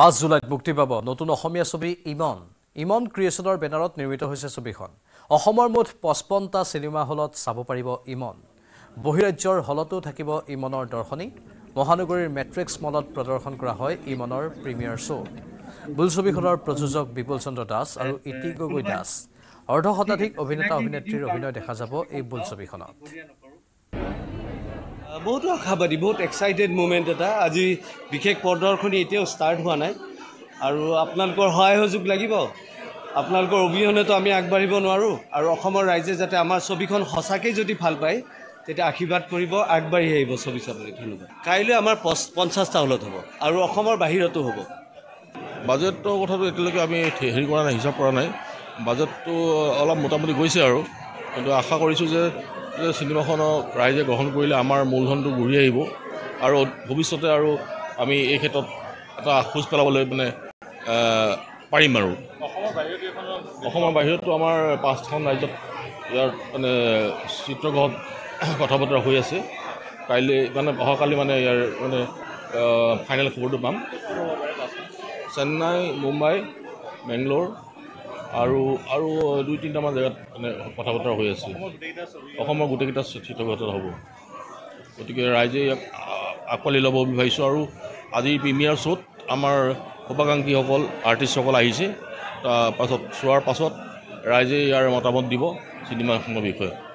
পাঁচ জুলাইত মুক্তি পাব নতুন অসমীয়া ছবি ইমন ইমন ক্ৰিয়েশনৰ বেনাৰত নিৰ্মিত হৈছে ছবিখন অসমৰ মুঠ পঁচপন্নটা চিনেমা হলত চাব পাৰিব ইমন বহিৰাজ্যৰ হলতো থাকিব ইমনৰ দৰ্শনী মহানগৰীৰ মেট্ৰিক্স মলত প্ৰদৰ্শন কৰা হয় ইমনৰ প্ৰিমিয়াৰ শ্ব' বুল ছবিখনৰ প্ৰযোজক বিপুল চন্দ্ৰ দাস আৰু ইতি গগৈ দাস অৰ্ধশতাধিক অভিনেতা অভিনেত্ৰীৰ অভিনয় দেখা যাব এই বুল বহুতো আশাবাদী বহুত এক্সাইটেড মুমেণ্ট এটা আজি বিশেষ প্ৰদৰ্শনী এতিয়াও ষ্টাৰ্ট হোৱা নাই আৰু আপোনালোকৰ সহায় সহযোগ লাগিব আপোনালোকৰ অবিহনেতো আমি আগবাঢ়িব নোৱাৰোঁ আৰু অসমৰ ৰাইজে যাতে আমাৰ ছবিখন সঁচাকৈয়ে যদি ভাল পায় তেতিয়া আশীৰ্বাদ কৰিব আগবাঢ়ি আহিব ছবি চাবলৈ ধন্যবাদ কাইলৈ আমাৰ পঁচ পঞ্চাছটা হলত হ'ব আৰু অসমৰ বাহিৰতো হ'ব বাজেটৰ কথাটো এতিয়ালৈকে আমি হেৰি কৰা নাই হিচাপ কৰা নাই বাজেটটো অলপ মোটামুটি গৈছে আৰু কিন্তু আশা কৰিছোঁ যে চিনেমাখনক ৰাইজে গ্ৰহণ কৰিলে আমাৰ মূলধনটো ঘূৰি আহিব আৰু ভৱিষ্যতে আৰু আমি এই ক্ষেত্ৰত এটা খোজ পেলাবলৈ মানে পাৰিম আৰু অসমৰ বাহিৰতো আমাৰ পাঁচখন ৰাজ্যত ইয়াৰ মানে চিত্ৰগ্ৰহত কথা বতৰা হৈ আছে কাইলৈ মানে অহাকালি মানে ইয়াৰ মানে ফাইনেল খবৰটো পাম চেন্নাই মুম্বাই বেংগলোৰ আৰু আৰু দুই তিনিটামান জেগাত মানে কথা বতৰা হৈ আছে অসমৰ গোটেইকেইটা চিত্ৰঘটনা হ'ব গতিকে ৰাইজে ইয়াক আঁকোৱালি ল'ব বিচাৰিছোঁ আৰু আজিৰ প্ৰিমিয়াৰ শ্ব'ত আমাৰ শুভাকাংক্ষীসকল আৰ্টিষ্টসকল আহিছে তাৰপাছত চোৱাৰ পাছত ৰাইজে ইয়াৰ মতামত দিব চিনেমাখনৰ বিষয়ে